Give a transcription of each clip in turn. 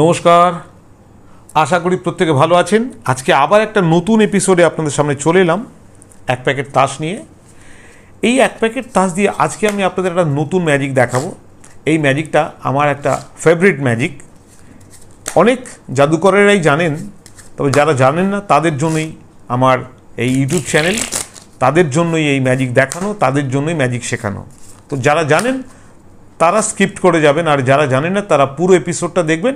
নমস্কার আশা করি প্রত্যেকে ভালো আছেন আজকে আবার একটা নতুন এপিসোডে আপনাদের সামনে চলে এলাম এক প্যাকেট তাস নিয়ে এই এক প্যাকেট তাস দিয়ে আজকে আমি আপনাদের একটা নতুন ম্যাজিক দেখাবো এই ম্যাজিকটা আমার একটা ফেভারিট ম্যাজিক অনেক জাদুকরেরাই জানেন তবে যারা জানেন না তাদের জন্যই আমার এই ইউটিউব চ্যানেল তাদের জন্যই এই ম্যাজিক দেখানো তাদের জন্যই ম্যাজিক শেখানো তো যারা জানেন তারা স্কিপ্ট করে যাবেন আর যারা জানেন না তারা পুরো এপিসোডটা দেখবেন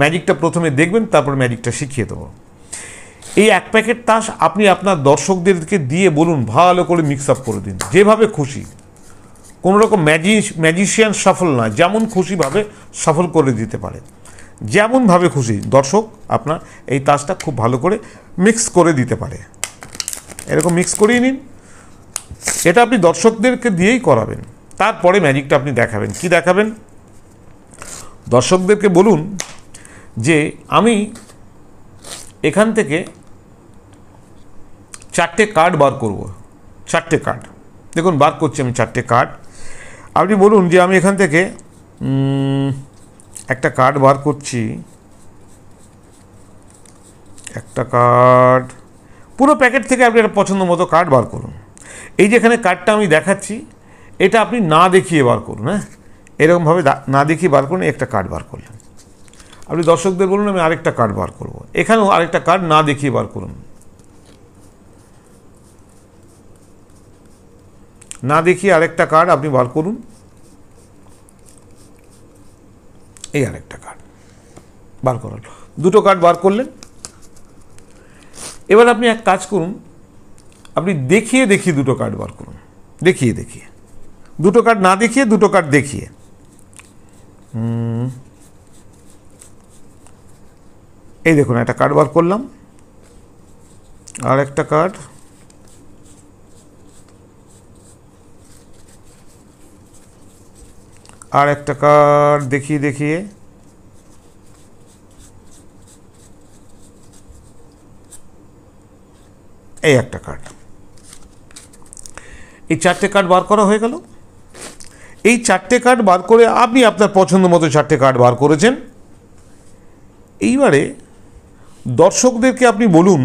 ম্যাজিকটা প্রথমে দেখবেন তারপর ম্যাজিকটা শিখিয়ে দেবো এই এক প্যাকেট তাস আপনি আপনার দর্শকদেরকে দিয়ে বলুন ভালো করে মিক্স আপ করে দিন যেভাবে খুশি কোনো রকম ম্যাজি ম্যাজিশিয়ান সফল নয় যেমন খুশিভাবে সফল করে দিতে পারে যেমনভাবে খুশি দর্শক আপনার এই তাসটা খুব ভালো করে মিক্স করে দিতে পারে এরকম মিক্স করিয়ে নিন এটা আপনি দর্শকদেরকে দিয়েই করাবেন তারপরে ম্যাজিকটা আপনি দেখাবেন কি দেখাবেন দর্শকদেরকে বলুন যে আমি এখান থেকে চারটে কার্ড বার করব চারটে কার্ড দেখুন বার করছি আমি চারটে কার্ড আপনি বলুন যে আমি এখান থেকে একটা কার্ড বার করছি একটা কার্ড পুরো প্যাকেট থেকে আপনি একটা পছন্দ মতো কার্ড বার করুন এই যেখানে কার্ডটা আমি দেখাচ্ছি এটা আপনি না দেখিয়ে বার করুন হ্যাঁ এরকমভাবে না দেখিয়ে বার করুন একটা কার্ড বার করলেন আপনি দর্শকদের বলুন আমি আরেকটা কার্ড বার করব এখানেও আরেকটা কার্ড না দেখিয়ে বার করুন না দেখিয়ে আরেকটা কার্ড আপনি বার করুন এই আরেকটা কার্ড বার করাল দুটো কার্ড বার করলেন এবার আপনি এক কাজ করুন আপনি দেখিয়ে দেখিয়ে দুটো কার্ড বার করুন দেখিয়ে দেখিয়ে দুটো কার্ড না দেখিয়ে দুটো কার্ড দেখিয়ে হুম এই দেখুন একটা কার্ড বার করলাম আর একটা কার্ড আর একটা কার্ড দেখিয়ে দেখিয়ে এই একটা কার্ড এই চারটে কার্ড বার করা হয়ে গেল এই চারটে কার্ড বার করে আপনি আপনার পছন্দ মতো চারটে কার্ড বার করেছেন এইবারে দর্শকদেরকে আপনি বলুন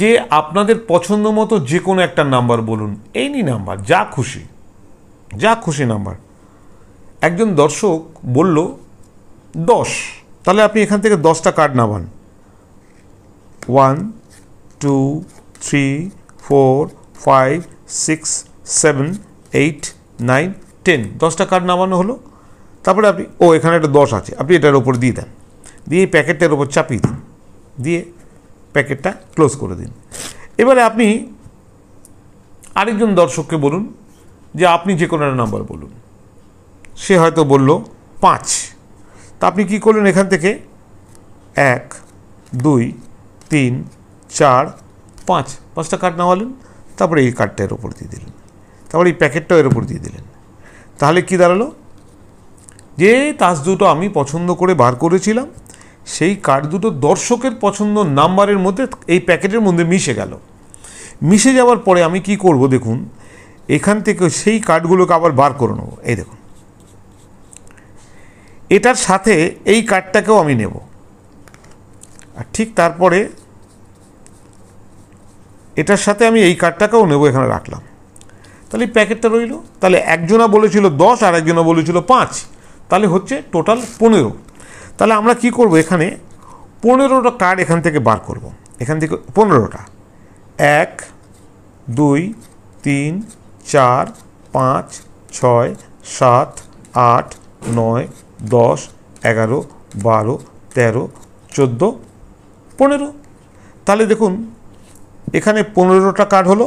যে আপনাদের পছন্দ মতো যে কোনো একটা নাম্বার বলুন এই নাম্বার যা খুশি যা খুশি নাম্বার একজন দর্শক বলল দশ তাহলে আপনি এখান থেকে দশটা কার্ড নামান one two three four five six seven eight nine ten দশটা কার্ড নামানো হলো তারপরে আপনি ও এখানে একটা দশ আছে আপনি এটার ওপর দিয়ে দেন দিয়ে প্যাকেটের ওপর চাপিয়ে দিন দিয়ে প্যাকেটটা ক্লোজ করে দিন এবারে আপনি আরেকজন দর্শককে বলুন যে আপনি যে কোনো একটা নাম্বার বলুন সে হয়তো বলল পাঁচ তা আপনি কি করলেন এখান থেকে এক দুই তিন চার পাঁচ পাঁচটা কার্ড নামালেন তারপরে এই কার্ডটা এর ওপর দিয়ে দিলেন তারপরে এই প্যাকেটটাও এর ওপর দিয়ে দিলেন তাহলে কি দাঁড়ালো যে তাস দুটো আমি পছন্দ করে বার করেছিলাম সেই কার্ড দুটো দর্শকের পছন্দ নাম্বারের মধ্যে এই প্যাকেটের মধ্যে মিশে গেল মিশে যাওয়ার পরে আমি কি করব দেখুন এখান থেকে সেই কার্ডগুলোকে আবার বার করে নেবো এই দেখুন এটার সাথে এই কার্ডটাকেও আমি নেব আর ঠিক তারপরে এটার সাথে আমি এই কার্ডটাকেও নেব এখানে রাখলাম তাহলে প্যাকেটটা রইল তাহলে একজনা বলেছিল দশ আর একজনা বলেছিল পাঁচ তাহলে হচ্ছে টোটাল পনেরো তাহলে আমরা কি করব এখানে পনেরোটা কার্ড এখান থেকে বার করব এখান থেকে পনেরোটা এক দুই তিন চার পাঁচ ছয় সাত আট নয় দশ এগারো বারো তেরো চোদ্দো পনেরো তাহলে দেখুন এখানে পনেরোটা কার্ড হলো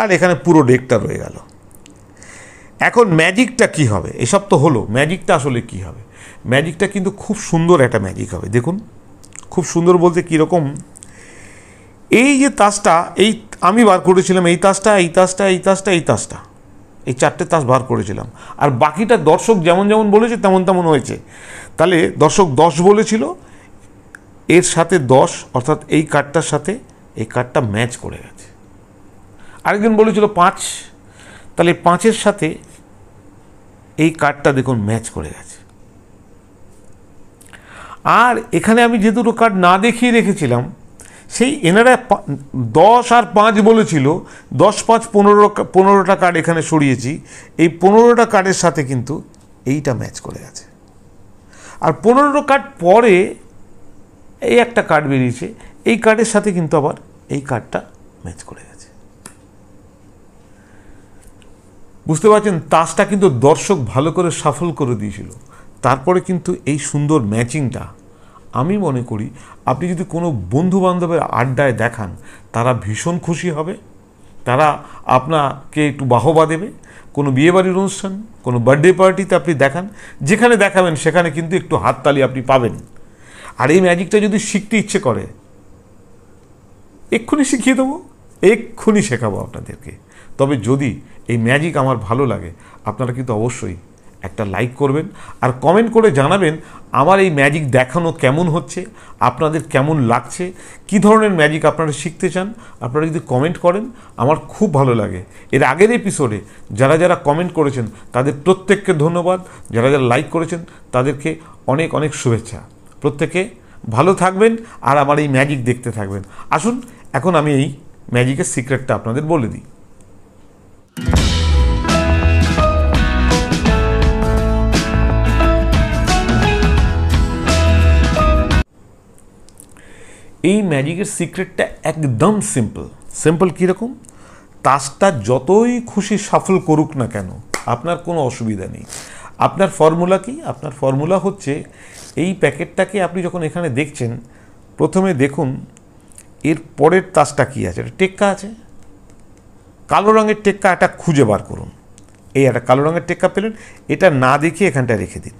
আর এখানে পুরো ডেকটা রয়ে গেল এখন ম্যাজিকটা কি হবে এসব তো হলো ম্যাজিকটা আসলে কি হবে ম্যাজিকটা কিন্তু খুব সুন্দর একটা ম্যাজিক হবে দেখুন খুব সুন্দর বলতে কীরকম এই যে তাসটা এই আমি বার করেছিলাম এই তাসটা এই তাসটা এই তাসটা এই তাসটা এই চারটে তাস বার করেছিলাম আর বাকিটা দর্শক যেমন যেমন বলেছে তেমন তেমন হয়েছে তাহলে দর্শক দশ বলেছিল এর সাথে দশ অর্থাৎ এই কার্ডটার সাথে এই কার্ডটা ম্যাচ করে গেছে আরেকজন বলেছিল পাঁচ তাহলে পাঁচের সাথে এই কার্ডটা দেখুন ম্যাচ করে গেছে আর এখানে আমি যে দুটো কার্ড না দেখিয়ে রেখেছিলাম সেই এনারা দশ আর পাঁচ বলেছিল দশ পাঁচ পনেরো পনেরোটা কার্ড এখানে সরিয়েছি এই পনেরোটা কার্ডের সাথে কিন্তু এইটা ম্যাচ করে গেছে আর পনেরো কার্ড পরে এই একটা কার্ড বেরিয়েছে এই কার্ডের সাথে কিন্তু আবার এই কার্ডটা ম্যাচ করে গেছে বুঝতে পারছেন তাসটা কিন্তু দর্শক ভালো করে সাফল করে দিয়েছিল তারপরে কিন্তু এই সুন্দর ম্যাচিংটা আমি মনে করি আপনি যদি কোনো বন্ধু বান্ধবের আড্ডায় দেখান তারা ভীষণ খুশি হবে তারা আপনাকে একটু বাহবা দেবে কোনো বিয়েবাড়ির অনুষ্ঠান কোনো বার্থডে পার্টিতে আপনি দেখান যেখানে দেখাবেন সেখানে কিন্তু একটু হাততালি আপনি পাবেন আর এই ম্যাজিকটা যদি শিখতে ইচ্ছে করে এক্ষুনি শিখিয়ে দেবো এক্ষুনি শেখাবো আপনাদেরকে তবে যদি এই ম্যাজিক আমার ভালো লাগে আপনারা কিন্তু অবশ্যই একটা লাইক করবেন আর কমেন্ট করে জানাবেন আমার এই ম্যাজিক দেখানো কেমন হচ্ছে আপনাদের কেমন লাগছে কি ধরনের ম্যাজিক আপনারা শিখতে চান আপনারা যদি কমেন্ট করেন আমার খুব ভালো লাগে এর আগের এপিসোডে যারা যারা কমেন্ট করেছেন তাদের প্রত্যেককে ধন্যবাদ যারা যারা লাইক করেছেন তাদেরকে অনেক অনেক শুভেচ্ছা প্রত্যেকে ভালো থাকবেন আর আমার এই ম্যাজিক দেখতে থাকবেন আসুন এখন আমি এই ম্যাজিকের সিক্রেটটা আপনাদের বলে দিই এই ম্যাজিকের সিক্রেটটা একদম সিম্পল সিম্পল কীরকম তাসটা যতই খুশি সাফল করুক না কেন আপনার কোনো অসুবিধা নেই আপনার ফর্মুলা কি আপনার ফর্মুলা হচ্ছে এই প্যাকেটটাকে আপনি যখন এখানে দেখছেন প্রথমে দেখুন এর পরের তাসটা কী আছে এটা টেক্কা আছে কালো রঙের টেক্কা এটা খুঁজে বার করুন এই একটা কালো রঙের টেক্কা পেলেন এটা না দেখে এখানটা রেখে দিন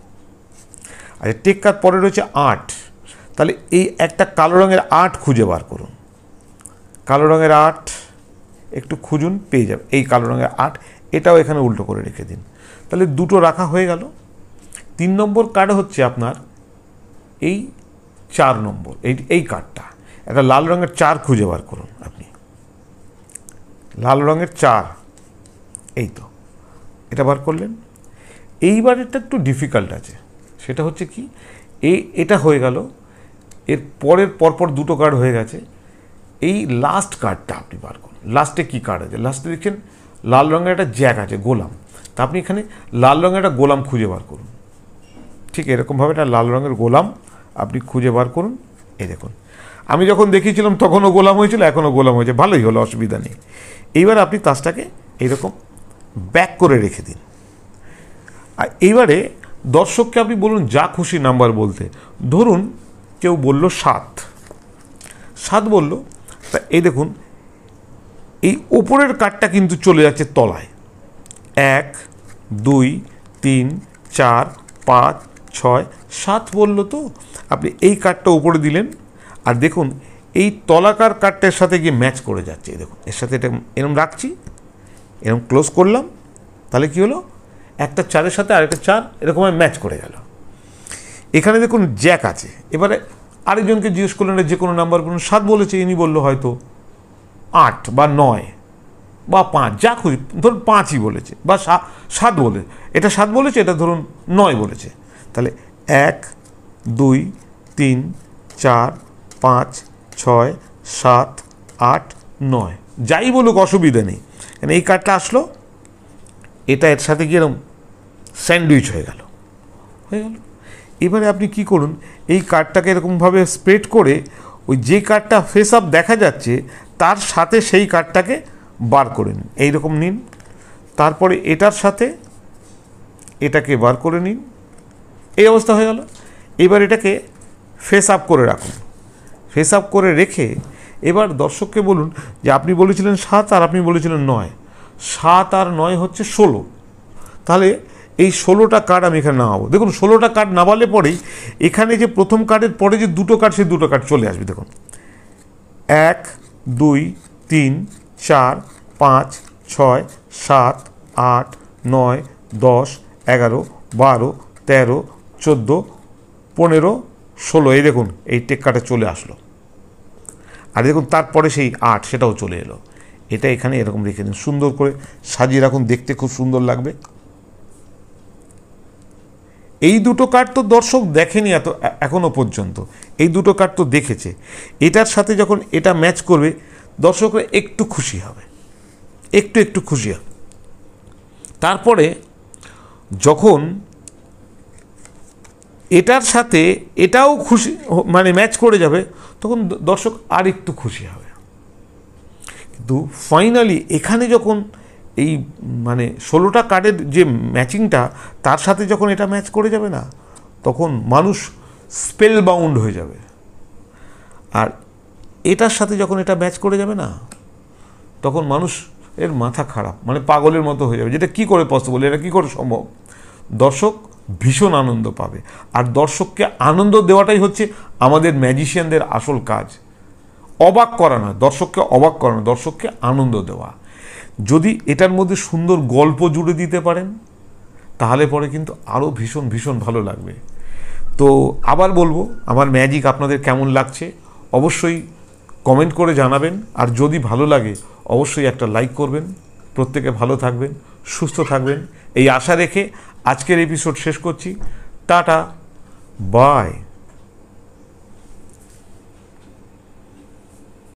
আচ্ছা টেক্কার পরে রয়েছে আট তাহলে এই একটা কালো রঙের আট খুঁজে বার করুন কালো রঙের আট একটু খুঁজুন পেয়ে যাবে এই কালো রঙের আট এটাও এখানে উল্টো করে রেখে দিন তাহলে দুটো রাখা হয়ে গেল তিন নম্বর কার্ড হচ্ছে আপনার এই চার নম্বর এই এই কার্ডটা একটা লাল রঙের চার খুঁজে বার করুন আপনি লাল রঙের চার এই তো এটা বার করলেন এইবার এটা একটু ডিফিকাল্ট আছে সেটা হচ্ছে কি এই এটা হয়ে গেল এর পরের পরপর দুটো কার্ড হয়ে গেছে এই লাস্ট কার্ডটা আপনি বার করুন লাস্টে কী কার্ড আছে লাস্টে দেখছেন লাল রঙের একটা জ্যাক আছে গোলাম তা আপনি এখানে লাল রঙের একটা গোলাম খুঁজে বার করুন ঠিক এরকমভাবে একটা লাল রঙের গোলাম আপনি খুঁজে বার করুন এই দেখুন আমি যখন দেখিয়েছিলাম তখনও গোলাম হয়েছিল এখনও গোলাম হয়েছে ভালোই হলো অসুবিধা নেই এইবার আপনি তাসটাকে এইরকম ব্যাক করে রেখে দিন আর এইবারে দর্শককে আপনি বলুন যা খুশি নাম্বার বলতে ধরুন কেউ বলল সাত সাত বলল তা এই দেখুন এই ওপরের কাঠটা কিন্তু চলে যাচ্ছে তলায় এক দুই তিন চার পাঁচ ছয় সাত বলল তো আপনি এই কাঠটা ওপরে দিলেন আর দেখুন এই তলাকার কাঠটার সাথে গিয়ে ম্যাচ করে যাচ্ছে দেখুন এর সাথে এটা এরম রাখছি এরম ক্লোজ করলাম তাহলে কি হলো একটা চারের সাথে আরেকটা চার এরকম ম্যাচ করে গেল এখানে দেখুন জ্যাক আছে এবারে আরেকজনকে জিজ্ঞেস করলেন যে কোনো নাম্বার বলুন সাত বলেছে ইনি বললো হয়তো আট বা নয় বা পাঁচ যা খুঁজি ধরুন পাঁচই বলেছে বা সাত বলে এটা সাত বলেছে এটা ধরুন নয় বলেছে তাহলে এক দুই তিন চার পাঁচ ছয় সাত আট নয় যাই বলুক অসুবিধা নেই কেন এই কার্ডটা আসলো এটা এর সাথে কি স্যান্ডউইচ হয়ে গেল হয়ে গেল এবারে আপনি কি করুন এই কার্ডটাকে এরকমভাবে স্প্রেড করে ওই যে কার্ডটা ফেস আপ দেখা যাচ্ছে তার সাথে সেই কার্ডটাকে বার করে নিন এইরকম নিন তারপরে এটার সাথে এটাকে বার করে নিন এই অবস্থা হয়ে গেল এবার এটাকে ফেস আপ করে রাখুন ফেস আপ করে রেখে এবার দর্শককে বলুন যে আপনি বলেছিলেন সাত আর আপনি বলেছিলেন নয় সাত আর নয় হচ্ছে ষোলো তাহলে এই ষোলোটা কার্ড আমি এখানে নামাবো দেখুন ষোলোটা কার্ড নামালে পরেই এখানে যে প্রথম কার্ডের পরে যে দুটো কার্ড সেই দুটো কার্ড চলে আসবে দেখুন এক দুই তিন চার পাঁচ ছয় সাত আট নয় দশ এগারো বারো তেরো চোদ্দো পনেরো ষোলো এই দেখুন এই কার্ডে চলে আসলো আর দেখুন তারপরে সেই আট সেটাও চলে এলো এটা এখানে এরকম রেখে দিন সুন্দর করে সাজিয়ে রাখুন দেখতে খুব সুন্দর লাগবে এই দুটো কার্ড তো দর্শক দেখেনি এত এখনও পর্যন্ত এই দুটো কার্ড তো দেখেছে এটার সাথে যখন এটা ম্যাচ করবে দর্শকরা একটু খুশি হবে একটু একটু খুশি হবে তারপরে যখন এটার সাথে এটাও খুশি মানে ম্যাচ করে যাবে তখন দর্শক আর একটু খুশি হবে কিন্তু ফাইনালি এখানে যখন এই মানে ষোলোটা কার্ডের যে ম্যাচিংটা তার সাথে যখন এটা ম্যাচ করে যাবে না তখন মানুষ স্পেল বাউন্ড হয়ে যাবে আর এটার সাথে যখন এটা ম্যাচ করে যাবে না তখন মানুষ এর মাথা খারাপ মানে পাগলের মতো হয়ে যাবে যেটা কি করে পসিবল এটা কি করে সম্ভব দর্শক ভীষণ আনন্দ পাবে আর দর্শককে আনন্দ দেওয়াটাই হচ্ছে আমাদের ম্যাজিশিয়ানদের আসল কাজ অবাক করানো দর্শককে অবাক করানো দর্শককে আনন্দ দেওয়া যদি এটার মধ্যে সুন্দর গল্প জুড়ে দিতে পারেন তাহলে পরে কিন্তু আরও ভীষণ ভীষণ ভালো লাগবে তো আবার বলবো আমার ম্যাজিক আপনাদের কেমন লাগছে অবশ্যই কমেন্ট করে জানাবেন আর যদি ভালো লাগে অবশ্যই একটা লাইক করবেন প্রত্যেকে ভালো থাকবেন সুস্থ থাকবেন এই আশা রেখে আজকের এপিসোড শেষ করছি টাটা বাই